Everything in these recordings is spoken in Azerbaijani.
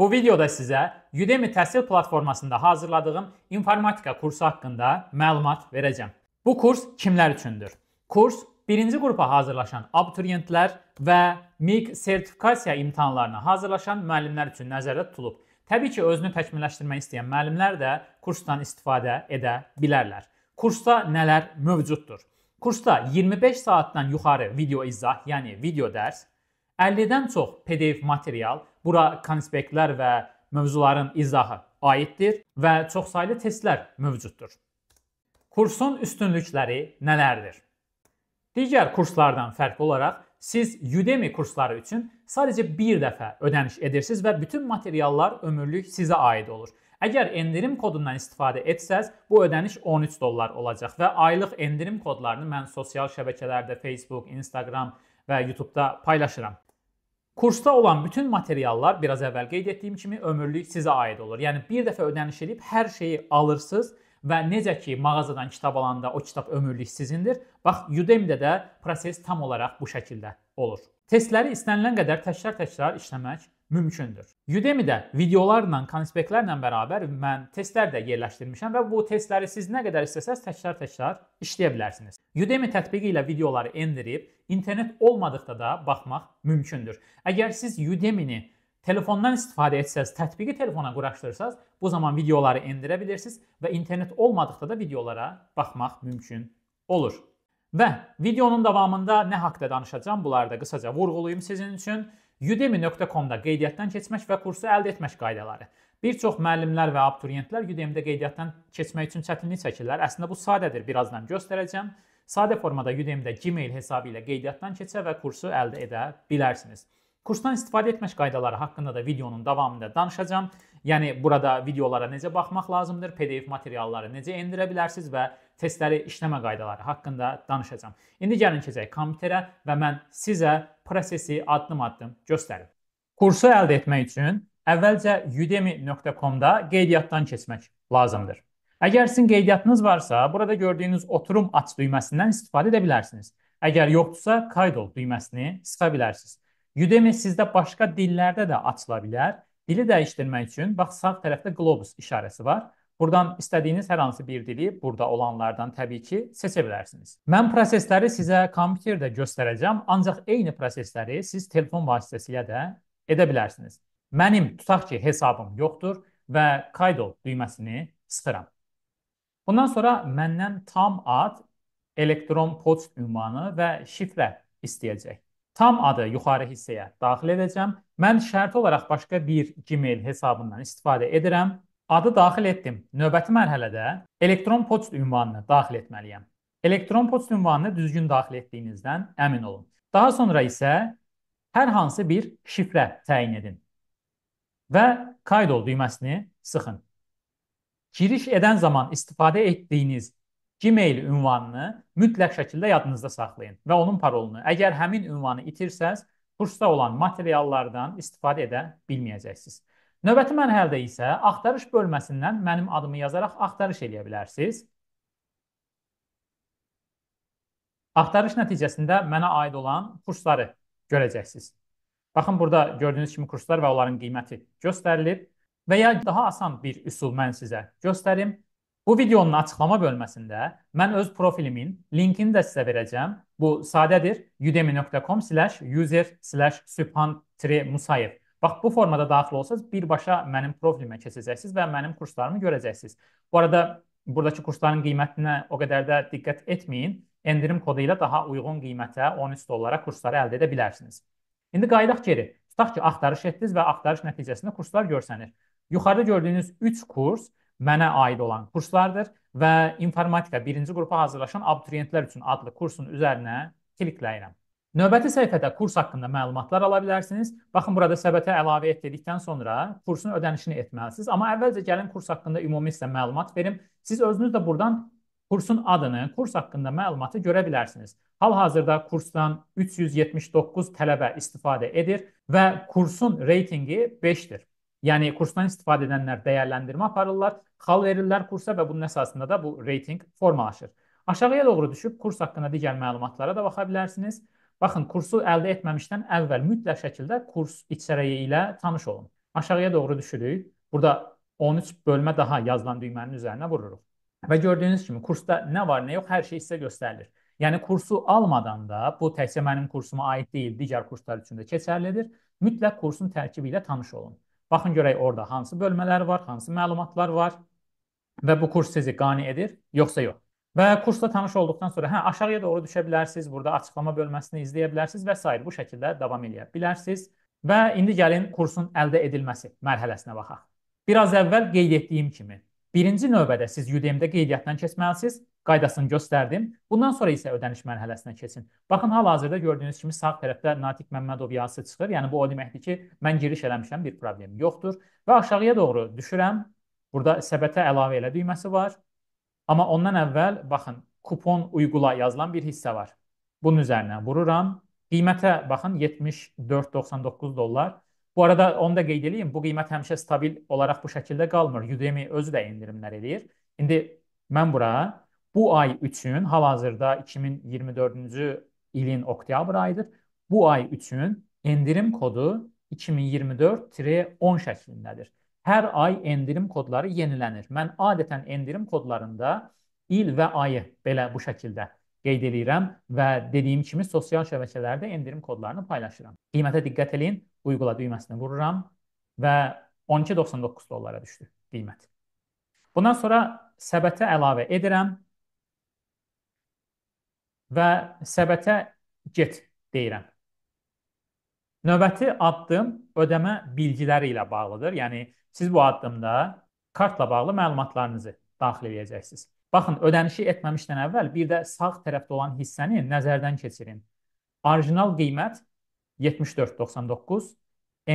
Bu videoda sizə Udemy təhsil platformasında hazırladığım informatika kursu haqqında məlumat verəcəm. Bu kurs kimlər üçündür? Kurs 1-ci qrupa hazırlaşan abituriyentlər və MİQ sertifikasiya imtahanlarına hazırlaşan müəllimlər üçün nəzərdə tutulub. Təbii ki, özünü təkmilləşdirmək istəyən müəllimlər də kursdan istifadə edə bilərlər. Kursda nələr mövcuddur? Kursda 25 saatdan yuxarı video izah, yəni video dərs, 50-dən çox PDF material, Bura konspektlər və mövzuların izahı aiddir və çoxsaylı testlər mövcuddur. Kursun üstünlükləri nələrdir? Digər kurslardan fərqli olaraq siz Udemy kursları üçün sadəcə bir dəfə ödəniş edirsiniz və bütün materiallar ömürlük sizə aid olur. Əgər endirim kodundan istifadə etsəz, bu ödəniş 13 dollar olacaq və aylıq endirim kodlarını mən sosial şəbəkələrdə Facebook, Instagram və YouTube-da paylaşıram. Kursda olan bütün materiallar biraz əvvəl qeyd etdiyim kimi ömürlük sizə aid olur. Yəni bir dəfə ödəniş edib hər şeyi alırsınız və necə ki mağazadan kitab alanda o kitab ömürlük sizindir. Bax Udemy'də də proses tam olaraq bu şəkildə olur. Testləri istənilən qədər təkrar-təkrar işləmək mümkündür. Udemy'də videolarla, konspektlərlə bərabər mən testlər də yerləşdirmişəm və bu testləri siz nə qədər istəsəz təkrar-təkrar işləyə bilərsiniz. Udemy tətbiqi ilə videoları endirib internet olmadıqda da baxmaq mümkündür. Əgər siz Udemy-ni telefondan istifadə etsəz, tətbiqi telefona quraşdırırsaz, bu zaman videoları endirə bilirsiniz və internet olmadıqda da videolara baxmaq mümkün olur. Və videonun davamında nə haqqda danışacağam, bunları da qısaca vurğulayım sizin üçün. Udemy.com-da qeydiyyatdan keçmək və kursu əldə etmək qaydaları. Bir çox müəllimlər və abituriyentlər Udemy-də qeydiyyatdan keçmək üçün çətinlik çəkirlər. Əslində bu sadədir, birazdan göstərəcəm. Sadə formada Udemy-də Gmail hesabı ilə qeydiyyatdan keçə və kursu əldə edə bilərsiniz. Kursdan istifadə etmək qaydaları haqqında da videonun davamında danışacağam. Yəni burada videolara necə baxmaq lazımdır, PDF materialları necə endirə bilərsiniz və testləri işləmə qaydaları haqqında danışacağam. İndi gəlin keçək kompüterə və mən sizə prosesi addım-addım göstərim. Kursu əldə etmək üçün əvvəlcə udemy.com-da qeydiyyatdan keçmək lazımdır. Əgər sizin qeydiyyatınız varsa, burada gördüyünüz oturum aç düyməsindən istifadə edə bilərsiniz. Əgər yoxdursa, kayd ol düyməsini sıxa bilərsiniz. Udemy sizdə başqa dillərdə də açıla bilər Dili dəyişdirmək üçün bax sağ tərəfdə globus işarəsi var. Buradan istədiyiniz hər hansı bir dili burada olanlardan təbii ki, seçə bilərsiniz. Mən prosesləri sizə kompüterdə göstərəcəm, ancaq eyni prosesləri siz telefon vasitəsilə də edə bilərsiniz. Mənim tutaq ki, hesabım yoxdur və kayd ol düyməsini sıxıram. Bundan sonra məndən tam ad, elektron poçt ünvanı və şifrə istəyəcək. Tam adı yuxarı hissəyə daxil edəcəm Mən şərti olaraq başqa bir Gmail hesabından istifadə edirəm. Adı daxil etdim. Növbəti mərhələdə elektron poçt ünvanını daxil etməliyəm. Elektron poçt ünvanını düzgün daxil etdiyinizdən əmin olun. Daha sonra isə hər hansı bir şifrə təyin edin və qayd ol düyməsini sıxın. Giriş edən zaman istifadə etdiyiniz Gmail ünvanını mütləq şəkildə yadınızda saxlayın və onun parolunu. Əgər həmin ünvanı itirsəz, kursda olan materiallardan istifadə edə bilməyəcəksiniz. Növbəti mərhələdə isə axtarış bölməsindən mənim adımı yazaraq axtarış eləyə bilərsiniz. Axtarış nəticəsində mənə aid olan kursları görəcəksiniz. Baxın, burada gördüyünüz kimi kurslar və onların qiyməti göstərilib və ya daha asan bir üsul mən sizə göstərim. Bu videonun açıqlama bölməsində mən öz profilimin linkini də sizə verəcəm. Bu sadədir. udemy.com/user/subhan-musayev. Bax bu formada daxil olsanız birbaşa mənim profilimə keçəcəksiniz və mənim kurslarımı görəcəksiniz. Bu arada buradakı kursların qiymətinə o qədər də diqqət etməyin. Endirim kodu ilə daha uyğun qiymətə 13 dollara kursları əldə edə bilərsiniz. İndi qayıdaq geri. Tutaq ki, axtarış etdiniz və axtarış nəticəsində kurslar görsənir. Yuxarıda gördüyünüz 3 kurs mənə aid olan kurslardır və informatika 1-ci qrupa hazırlaşan abituriyentlər üçün adlı kursun üzərinə klikləyirəm. Növbəti səhifədə kurs haqqında məlumatlar ala bilərsiniz. Baxın burada səbətə əlavə et dedikdən sonra kursun ödənişini etməlisiniz. Amma əvvəlcə gəlin kurs haqqında ümumi sizə məlumat verim. Siz özünüz də burdan kursun adını, kurs haqqında məlumatı görə bilərsiniz. Hal-hazırda kursdan 379 tələbə istifadə edir və kursun reytinqi 5-dir. Yəni kursdan istifadə edənlər dəyərləndirmə aparırlar, xal verirlər kursa və bunun əsasında da bu reyting formalaşır. Aşağıya doğru düşüb kurs haqqında digər məlumatlara da baxa bilərsiniz. Baxın, kursu əldə etməmişdən əvvəl mütləq şəkildə kurs içərəyi ilə tanış olun. Aşağıya doğru düşürük. Burada 13 bölmə daha yazılan düymənin üzərinə vururuq. Və gördüyünüz kimi kursda nə var, nə yox, hər şey sizə göstərilir. Yəni kursu almadan da bu təkcə mənim kursuma aid deyil, digər kurslar üçün də keçərlidir. Mütləq kursun tərkibi ilə tanış olun. Baxın görək orada hansı bölmələr var, hansı məlumatlar var və bu kurs sizi qane edir, yoxsa yox. Və kursla tanış olduqdan sonra hə aşağıya doğru düşə bilərsiniz, burada açıqlama bölməsini izləyə bilərsiniz və s. bu şəkildə davam eləyə bilərsiniz. Və indi gəlin kursun əldə edilməsi mərhələsinə baxaq. Bir az əvvəl qeyd etdiyim kimi Birinci növbədə siz UDM-də qeydiyyatdan keçməlisiniz. Qaydasını göstərdim. Bundan sonra isə ödəniş mərhələsinə keçin. Baxın, hal-hazırda gördüyünüz kimi sağ tərəfdə Natiq Məmmədov yazısı çıxır. Yəni bu o deməkdir ki, mən giriş eləmişəm, bir problem yoxdur və aşağıya doğru düşürəm. Burada səbətə əlavə elə düyməsi var. Amma ondan əvvəl baxın, kupon uygula yazılan bir hissə var. Bunun üzərinə vururam. Qiymətə baxın 74.99 dollar. Bu arada onu da qeyd edeyim, bu qiymət həmişə stabil olaraq bu şəkildə qalmır. Udemy özü də endirimlər edir. İndi mən bura bu ay üçün hal-hazırda 2024-cü ilin oktyabr ayıdır. Bu ay üçün endirim kodu 2024-10 şəklindədir. Hər ay endirim kodları yenilənir. Mən adətən endirim kodlarında il və ayı belə bu şəkildə qeyd edirəm və dediyim kimi sosial şəbəkələrdə endirim kodlarını paylaşıram. Qiymətə diqqət eləyin, uygula düyməsini vururam və 12.99 dollara düşdü qiymət. Bundan sonra səbətə əlavə edirəm və səbətə get deyirəm. Növbəti addım ödəmə bilgiləri ilə bağlıdır. Yəni siz bu addımda kartla bağlı məlumatlarınızı daxil edəcəksiniz. Baxın, ödənişi etməmişdən əvvəl bir də sağ tərəfdə olan hissəni nəzərdən keçirin. Orijinal qiymət 74.99,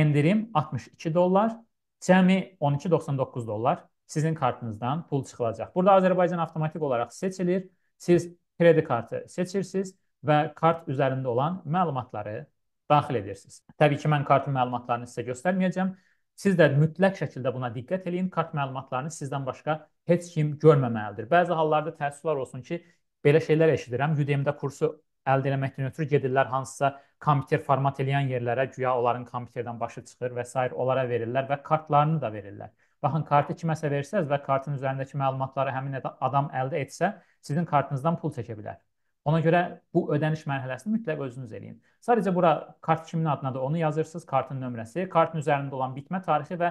endirim 62 dollar, cəmi 12.99 dollar sizin kartınızdan pul çıxılacaq. Burada Azərbaycan avtomatik olaraq seçilir. Siz kredi kartı seçirsiniz və kart üzərində olan məlumatları daxil edirsiniz. Təbii ki, mən kartın məlumatlarını sizə göstərməyəcəm. Siz də mütləq şəkildə buna diqqət eləyin. Kart məlumatlarını sizdən başqa heç kim görməməlidir. Bəzi hallarda təəssüflər olsun ki, belə şeylər eşidirəm. Udemy-də kursu əldə eləməkdən ötürü gedirlər hansısa kompüter format eləyən yerlərə, güya onların kompüterdən başı çıxır və s. onlara verirlər və kartlarını da verirlər. Baxın, kartı kiməsə versəz və kartın üzərindəki məlumatları həmin adam əldə etsə, sizin kartınızdan pul çəkə bilər. Ona görə bu ödəniş mərhələsini mütləq özünüz eləyin. Sadəcə bura kart kimin adına da onu yazırsınız, kartın nömrəsi, kartın üzərində olan bitmə tarixi və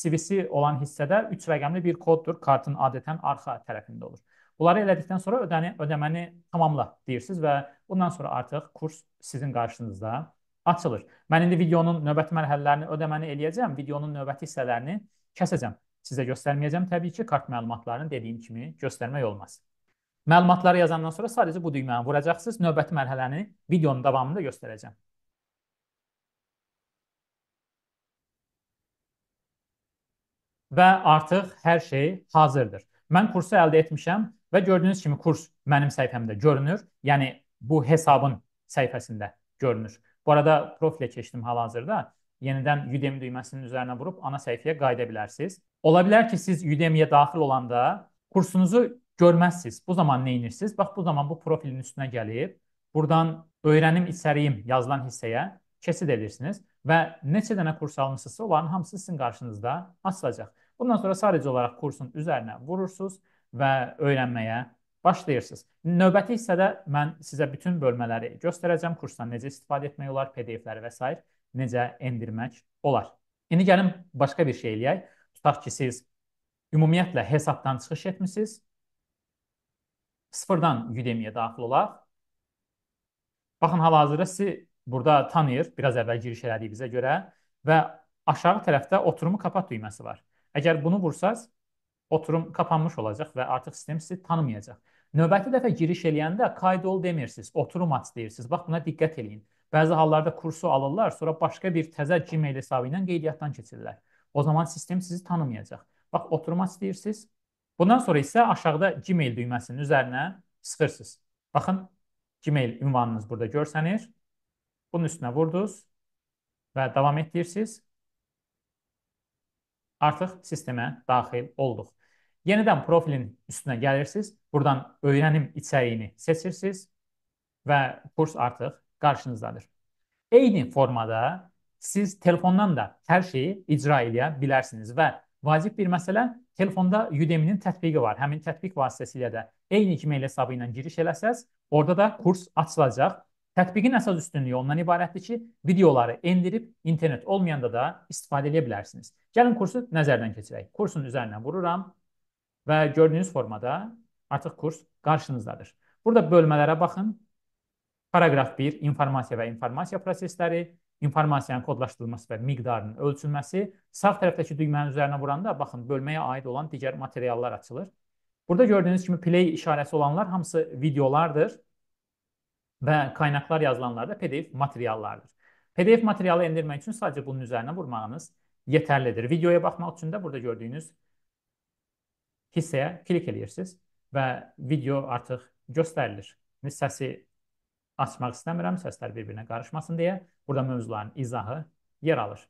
CVC olan hissədə 3 rəqəmli bir koddur. Kartın adətən arxa tərəfində olur. Bunları elədikdən sonra ödəni ödəməni tamamla deyirsiniz və bundan sonra artıq kurs sizin qarşınızda açılır. Mən indi videonun növbəti mərhələlərini ödəməni eləyəcəm, videonun növbəti hissələrini kəsəcəm. Sizə göstərməyəcəm təbii ki, kart məlumatlarını dediyim kimi göstərmək olmaz. Məlumatları yazandan sonra sadəcə bu düyməni vuracaqsınız. Növbəti mərhələni videonun davamında göstərəcəm. Və artıq hər şey hazırdır. Mən kursu əldə etmişəm və gördüyünüz kimi kurs mənim səhifəmdə görünür. Yəni bu hesabın səhifəsində görünür. Bu arada profilə keçdim hal-hazırda. Yenidən Udemy düyməsinin üzərinə vurub ana səhifəyə qayıda bilərsiniz. Ola bilər ki, siz Udemy-yə daxil olanda kursunuzu görməzsiniz. Bu zaman nə edirsiniz? Bax bu zaman bu profilin üstünə gəlib buradan öyrənim içəriyim yazılan hissəyə keçid edirsiniz və neçə dənə kurs almısınızsa onların hamısı sizin qarşınızda açılacaq. Bundan sonra sadəcə olaraq kursun üzərinə vurursunuz və öyrənməyə başlayırsınız. Növbəti hissədə mən sizə bütün bölmələri göstərəcəm, kursdan necə istifadə etmək olar, PDF-ləri və s. necə endirmək olar. İndi gəlin başqa bir şey eləyək. Tutaq ki, siz ümumiyyətlə hesabdan çıxış etmisiniz sıfırdan Udemy'yə daxil olaq. Baxın, hal-hazırda sizi burada tanıyır, biraz əvvəl giriş elədiyi bizə görə və aşağı tərəfdə oturumu kapat düyməsi var. Əgər bunu vursaz, oturum kapanmış olacaq və artıq sistem sizi tanımayacaq. Növbəti dəfə giriş eləyəndə qayd ol demirsiniz, oturum aç deyirsiniz. Bax buna diqqət eləyin. Bəzi hallarda kursu alırlar, sonra başqa bir təzə Gmail hesabı ilə qeydiyyatdan keçirlər. O zaman sistem sizi tanımayacaq. Bax oturum aç deyirsiniz, Bundan sonra isə aşağıda Gmail düyməsinin üzərinə sıxırsınız. Baxın, Gmail ünvanınız burada görsənir. Bunun üstünə vurdunuz və davam etdirirsiniz. Artıq sistemə daxil olduq. Yenidən profilin üstünə gəlirsiniz. Buradan öyrənim içəriyini seçirsiniz və kurs artıq qarşınızdadır. Eyni formada siz telefondan da hər şeyi icra edə bilərsiniz və Vacib bir məsələ telefonda Udemy'nin tətbiqi var. Həmin tətbiq vasitəsilə də eyni e-mail hesabı ilə giriş eləsəz, orada da kurs açılacaq. Tətbiqin əsas üstünlüyü ondan ibarətdir ki, videoları endirib internet olmayanda da istifadə edə bilərsiniz. Gəlin kursu nəzərdən keçirək. Kursun üzərinə vururam və gördüyünüz formada artıq kurs qarşınızdadır. Burada bölmələrə baxın. Paragraf 1 informasiya və informasiya prosesləri, informasiyanın kodlaşdırılması və miqdarının ölçülməsi, sağ tərəfdəki düymənin üzərinə vuranda baxın bölməyə aid olan digər materiallar açılır. Burada gördüyünüz kimi play işarəsi olanlar hamısı videolardır və qaynaqlar yazılanlar da PDF materiallardır. PDF materialı endirmək üçün sadəcə bunun üzərinə vurmağınız yetərlidir. Videoya baxmaq üçün də burada gördüyünüz hissəyə klik edirsiniz və video artıq göstərilir. Səsi açmaq istəmirəm, səslər bir-birinə qarışmasın deyə. Burada mövzuların izahı yer alır.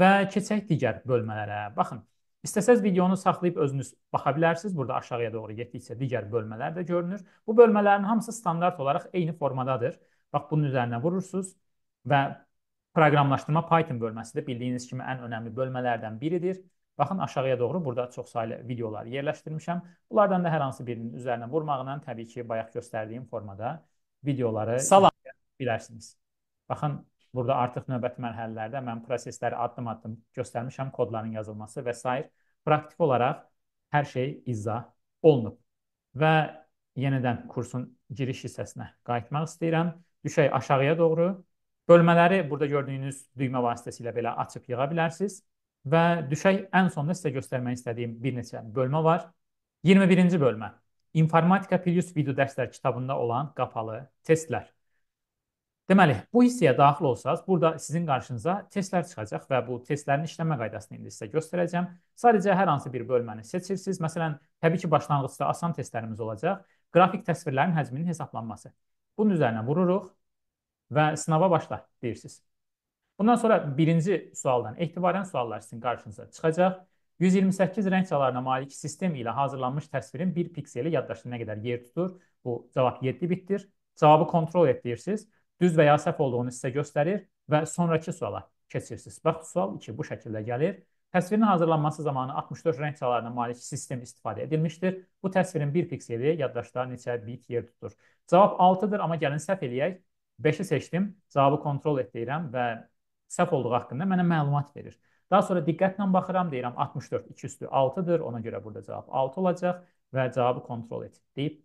Və keçək digər bölmələrə. Baxın, istəsəz videonu saxlayıb özünüz baxa bilərsiniz. Burada aşağıya doğru getdikcə digər bölmələr də görünür. Bu bölmələrin hamısı standart olaraq eyni formadadır. Bax bunun üzərinə vurursunuz və proqramlaşdırma Python bölməsi də bildiyiniz kimi ən önəmli bölmələrdən biridir. Baxın aşağıya doğru burada çoxsaylı videolar yerləşdirmişəm. Bunlardan da hər hansı birinin üzərinə vurmaqla təbii ki, bayaq göstərdiyim formada videoları Salam. bilərsiniz. Baxın, burada artıq növbəti mərhələlərdə mən prosesləri addım-addım göstərmişəm, kodların yazılması və s. praktik olaraq hər şey izah olunub. Və yenidən kursun giriş hissəsinə qayıtmaq istəyirəm. Düşək aşağıya doğru. Bölmələri burada gördüyünüz düymə vasitəsilə belə açıb yığa bilərsiniz. Və düşək ən sonda sizə göstərmək istədiyim bir neçə bölmə var. 21-ci bölmə İnformatika Plus video dərslər kitabında olan qapalı testlər. Deməli, bu hissəyə daxil olsanız, burada sizin qarşınıza testlər çıxacaq və bu testlərin işləmə qaydasını indi sizə göstərəcəm. Sadəcə hər hansı bir bölməni seçirsiniz. Məsələn, təbii ki, başlanğıcda asan testlərimiz olacaq. Qrafik təsvirlərin həcminin hesablanması. Bunun üzərinə vururuq və sınava başla deyirsiniz. Bundan sonra birinci sualdan etibarən suallar sizin qarşınıza çıxacaq. 128 rəng çalarına malik sistem ilə hazırlanmış təsvirin 1 pikseli yaddaşda nə qədər yer tutur? Bu cavab 7 bitdir. Cavabı kontrol et deyirsiniz. Düz və ya səhv olduğunu sizə göstərir və sonrakı suala keçirsiniz. Bax, sual 2 bu şəkildə gəlir. Təsvirin hazırlanması zamanı 64 rəng çalarına malik sistem istifadə edilmişdir. Bu təsvirin 1 pikseli yaddaşda neçə bit yer tutur? Cavab 6-dır, amma gəlin səhv eləyək. 5-i seçdim, cavabı kontrol et deyirəm və səhv olduğu haqqında mənə məlumat verir. Daha sonra diqqətlə baxıram, deyirəm 64 2 üstü 6-dır, ona görə burada cavab 6 olacaq və cavabı kontrol et deyib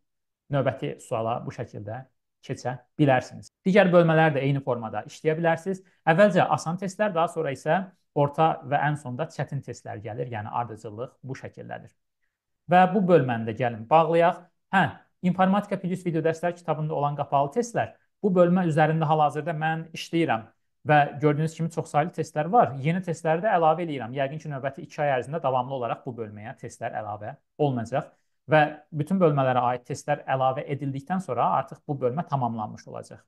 növbəti suala bu şəkildə keçə bilərsiniz. Digər bölmələr də eyni formada işləyə bilərsiniz. Əvvəlcə asan testlər, daha sonra isə orta və ən sonda çətin testlər gəlir, yəni ardıcıllıq bu şəkildədir. Və bu bölməni də gəlin bağlayaq. Hə, informatika plus video dərslər kitabında olan qapalı testlər bu bölmə üzərində hal-hazırda mən işləyirəm. Və gördüyünüz kimi çoxsaylı testlər var. Yeni testləri də əlavə eləyirəm. Yəqin ki, növbəti 2 ay ərzində davamlı olaraq bu bölməyə testlər əlavə olunacaq və bütün bölmələrə aid testlər əlavə edildikdən sonra artıq bu bölmə tamamlanmış olacaq.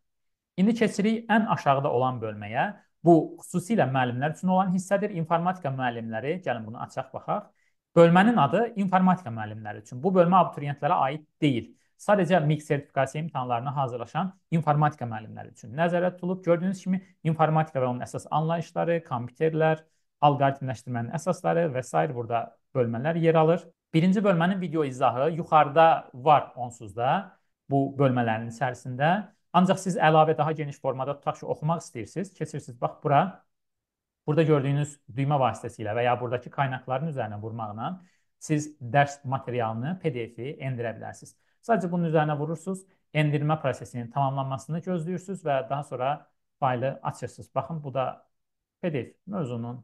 İndi keçirik ən aşağıda olan bölməyə. Bu xüsusilə müəllimlər üçün olan hissədir. İnformatika müəllimləri, gəlin bunu açaq baxaq. Bölmənin adı informatika müəllimləri üçün. Bu bölmə abituriyentlərə aid deyil sadəcə MIQ sertifikasiya imtahanlarına hazırlaşan informatika müəllimləri üçün nəzərdə tutulub. Gördüyünüz kimi informatika və onun əsas anlayışları, kompüterlər, alqoritmləşdirmənin əsasları və s. burada bölmələr yer alır. Birinci bölmənin video izahı yuxarıda var onsuz da bu bölmələrin içərisində. Ancaq siz əlavə daha geniş formada tutaq ki, oxumaq istəyirsiniz, keçirsiniz bax bura. Burada gördüyünüz düymə vasitəsilə və ya buradakı qaynaqların üzərinə vurmaqla siz dərs materialını PDF-i endirə bilərsiniz. Sadəcə bunun üzərinə vurursunuz, endirmə prosesinin tamamlanmasını gözləyirsiniz və daha sonra faylı açırsınız. Baxın, bu da PDF mövzunun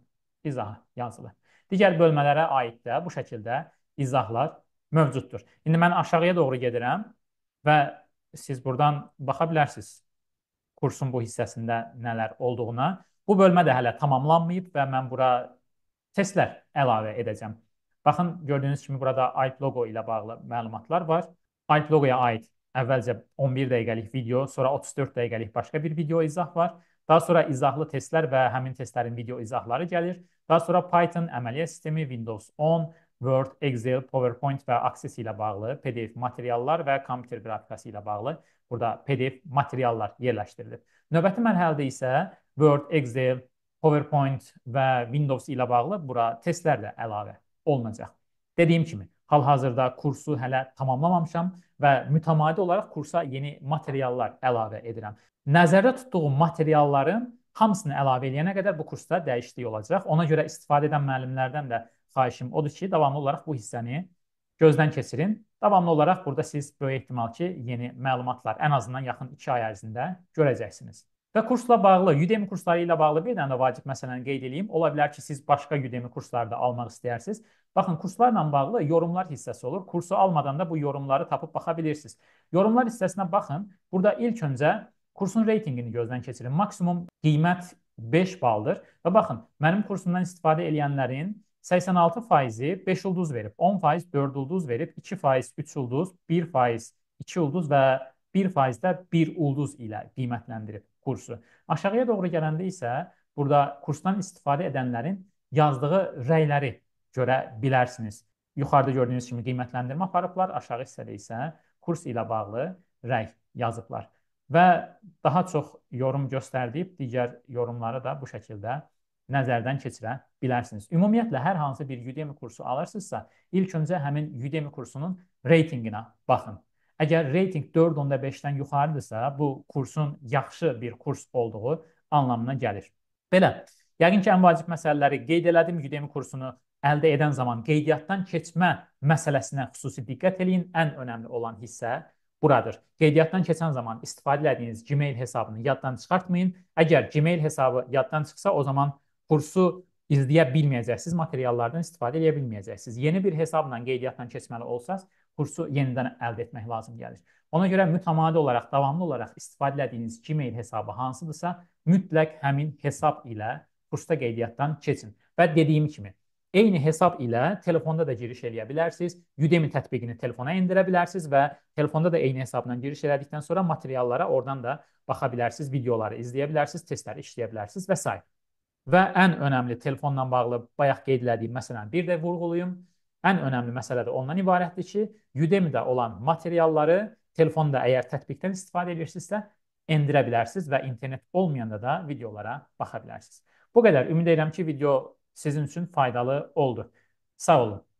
izahı yazılır. Digər bölmələrə aid də bu şəkildə izahlar mövcuddur. İndi mən aşağıya doğru gedirəm və siz buradan baxa bilərsiniz kursun bu hissəsində nələr olduğuna. Bu bölmə də hələ tamamlanmayıb və mən bura testlər əlavə edəcəm. Baxın, gördüyünüz kimi burada iLogo ilə bağlı məlumatlar var. Antlogoya aid əvvəlcə 11 dəqiqəlik video, sonra 34 dəqiqəlik başqa bir video izah var. Daha sonra izahlı testlər və həmin testlərin video izahları gəlir. Daha sonra Python əməliyyat sistemi, Windows 10, Word, Excel, PowerPoint və Access ilə bağlı PDF materiallar və kompüter qrafikası ilə bağlı burada PDF materiallar yerləşdirilir. Növbəti mərhələdə isə Word, Excel, PowerPoint və Windows ilə bağlı bura testlər də əlavə olunacaq. Dediyim kimi, Hal-hazırda kursu hələ tamamlamamışam və mütəmadi olaraq kursa yeni materiallar əlavə edirəm. Nəzərdə tutduğum materialların hamısını əlavə eləyənə qədər bu kursda dəyişiklik olacaq. Ona görə istifadə edən müəllimlərdən də xahişim odur ki, davamlı olaraq bu hissəni gözdən keçirin. Davamlı olaraq burada siz böyük ehtimal ki, yeni məlumatlar ən azından yaxın 2 ay ərzində görəcəksiniz. Və kursla bağlı, Udemy kursları ilə bağlı bir dənə də vacib məsələni qeyd edeyim. Ola bilər ki, siz başqa Udemy kursları da almaq istəyirsiniz. Baxın kurslarla bağlı yorumlar hissəsi olur. Kursu almadan da bu yorumları tapıb baxa bilirsiniz. Yorumlar hissəsinə baxın. Burada ilk öncə kursun reytingini gözdən keçirin. Maksimum qiymət 5 baldır və baxın, mənim kursumdan istifadə edənlərin 86%-i 5 ulduz verib, 10% 4 ulduz verib, 2% 3 ulduz, 1% 2 ulduz və 1% də 1 ulduz ilə qiymətləndirib kursu. Aşağıya doğru gələndə isə burada kursdan istifadə edənlərin yazdığı rəyləri görə bilərsiniz. Yuxarıda gördüyünüz kimi qiymətləndirmə aparıblar, aşağı hissədə isə kurs ilə bağlı rəy yazıblar. Və daha çox yorum göstərdiyib digər yorumları da bu şəkildə nəzərdən keçirə bilərsiniz. Ümumiyyətlə hər hansı bir Udemy kursu alırsınızsa, ilk öncə həmin Udemy kursunun reytinqinə baxın. Əgər reytinq 4.5-dən yuxarıdırsa, bu kursun yaxşı bir kurs olduğu anlamına gəlir. Belə Yəqin ki, ən vacib məsələləri qeyd elədim. Udemy kursunu əldə edən zaman qeydiyyatdan keçmə məsələsinə xüsusi diqqət eləyin. Ən önəmli olan hissə buradır. Qeydiyyatdan keçən zaman istifadə etdiyiniz Gmail hesabını yaddan çıxartmayın. Əgər Gmail hesabı yaddan çıxsa, o zaman kursu izləyə bilməyəcəksiniz, materiallardan istifadə edə bilməyəcəksiniz. Yeni bir hesabla qeydiyyatdan keçməli olsanız, kursu yenidən əldə etmək lazım gəlir. Ona görə mütəmadi olaraq, davamlı olaraq istifadə etdiyiniz Gmail hesabı hansıdırsa, mütləq həmin hesab ilə kursda qeydiyyatdan keçin. Və dediyim kimi, eyni hesab ilə telefonda da giriş eləyə bilərsiniz. Udemy tətbiqini telefona endirə bilərsiniz və telefonda da eyni hesabla giriş elədikdən sonra materiallara oradan da baxa bilərsiniz, videoları izləyə bilərsiniz, testləri işləyə bilərsiniz və s. Və ən önəmli telefonla bağlı bayaq qeyd etdiyim məsələni bir də vurğulayım. Ən önəmli məsələ də ondan ibarətdir ki, Udemy-də olan materialları telefonda əgər tətbiqdən istifadə edirsinizsə, endirə bilərsiniz və internet olmayanda da videolara baxa bilərsiniz. Bu kadar Ümid ederim ki, video sizin üçün faydalı oldu. Sağ olun.